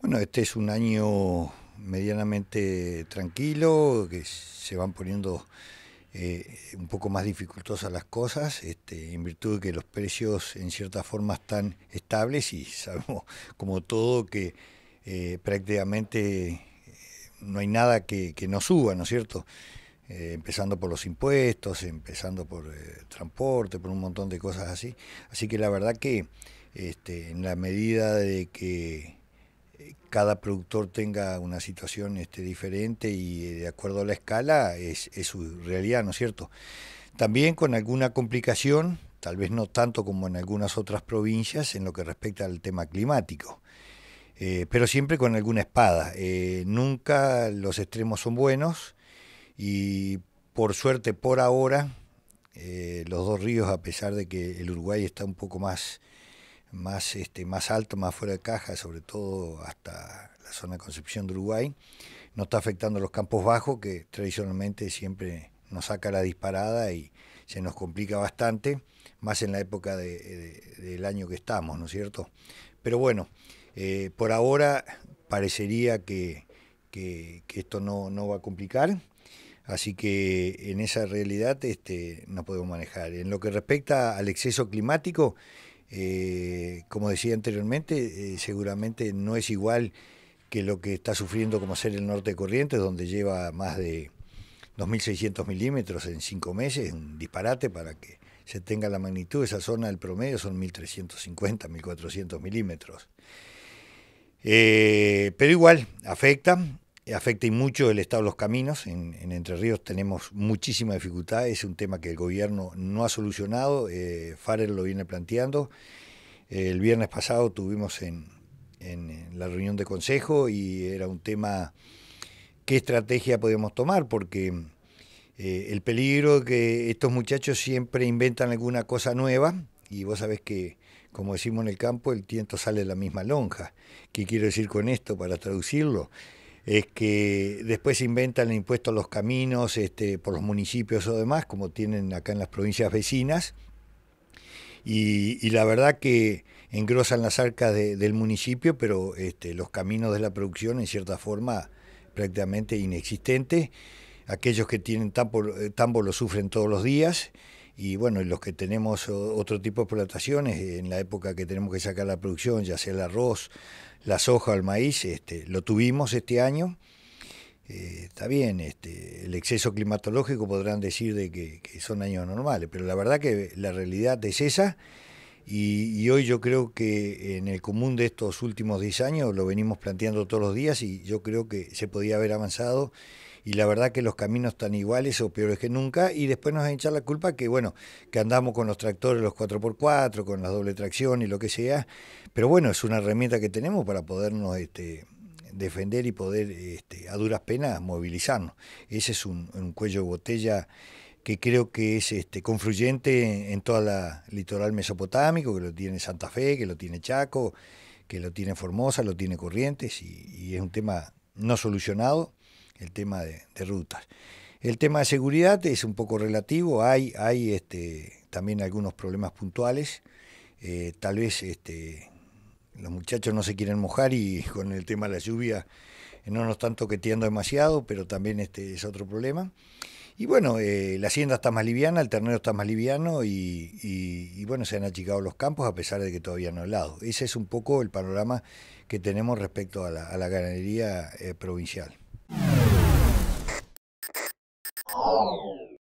Bueno, este es un año medianamente tranquilo, que se van poniendo eh, un poco más dificultosas las cosas, este, en virtud de que los precios en cierta forma están estables y sabemos como todo que eh, prácticamente eh, no hay nada que, no suba, ¿no es cierto? empezando por los impuestos, empezando por transporte, por un montón de cosas así. Así que la verdad que este, en la medida de que eh, cada productor tenga una situación este, diferente y eh, de acuerdo a la escala es, su realidad, ¿no es cierto? También con alguna complicación, tal vez no tanto como en algunas otras provincias en lo que respecta al tema climático, eh, pero siempre con alguna espada. nunca los extremos son buenos y por suerte por ahora los dos ríos, a pesar de que el Uruguay está un poco más más, este, más alto, más fuera de caja, sobre todo hasta la zona de Concepción de Uruguay, no está afectando los campos bajos, que tradicionalmente siempre nos saca la disparada y se nos complica bastante, más en la época del año que estamos, ¿no es cierto? Pero bueno, eh, por ahora parecería que, esto no, va a complicar, así que en esa realidad este, no podemos manejar. En lo que respecta al exceso climático, eh, como decía anteriormente, eh, seguramente no es igual que lo que está sufriendo como ser el norte de Corrientes, donde lleva más de 2.600 milímetros en cinco meses, un disparate para que se tenga la magnitud. Esa zona del promedio son 1.350, 1.400 milímetros. Eh, pero igual, afecta, eh, afecta y mucho el estado de los caminos. En, Entre Ríos tenemos muchísima dificultad, es un tema que el gobierno no ha solucionado, eh, lo viene planteando. El viernes pasado tuvimos en, la reunión de consejo y era un tema qué estrategia podemos tomar, porque eh, el peligro que estos muchachos siempre inventan alguna cosa nueva y vos sabés que, como decimos en el campo, el tiento sale de la misma lonja. ¿Qué quiero decir con esto para traducirlo? es que después se inventan el impuesto a los caminos este, por los municipios o demás, como tienen acá en las provincias vecinas. Y, la verdad que engrosan las arcas del municipio, pero este, los caminos de la producción, en cierta forma, prácticamente inexistentes. Aquellos que tienen tambo eh, lo sufren todos los días y bueno, los que tenemos otro tipo de explotaciones, eh, en la época que tenemos que sacar la producción, ya sea el arroz, la soja, o el maíz, este, lo tuvimos este año. Eh, está bien, este, el exceso climatológico podrán decir de que, son años normales, pero la verdad que la realidad es esa y, hoy yo creo que en el común de estos últimos 10 años lo venimos planteando todos los días y yo creo que se podía haber avanzado y la verdad que los caminos están iguales o peores que nunca y después nos van a echar la culpa que bueno, que andamos con los tractores, los 4x4, con la doble tracción y lo que sea, pero bueno, es una herramienta que tenemos para podernos este, defender y poder este, a duras penas movilizarnos. Ese es un, cuello de botella que creo que es este, confluyente en toda la litoral mesopotámico, que lo tiene Santa Fe, que lo tiene Chaco, que lo tiene Formosa, lo tiene Corrientes, y, y es un tema no solucionado el tema de, rutas. El tema de seguridad es un poco relativo, hay, hay este, también algunos problemas puntuales, eh, tal vez este, los muchachos no se quieren mojar y con el tema de la lluvia no nos están toqueteando demasiado, pero también este es otro problema. Y bueno, eh, la hacienda está más liviana, el ternero está más liviano y, bueno, se han achicado los campos a pesar de que todavía no ha helado. Ese es un poco el panorama que tenemos respecto a la, ganadería eh, provincial. Oh.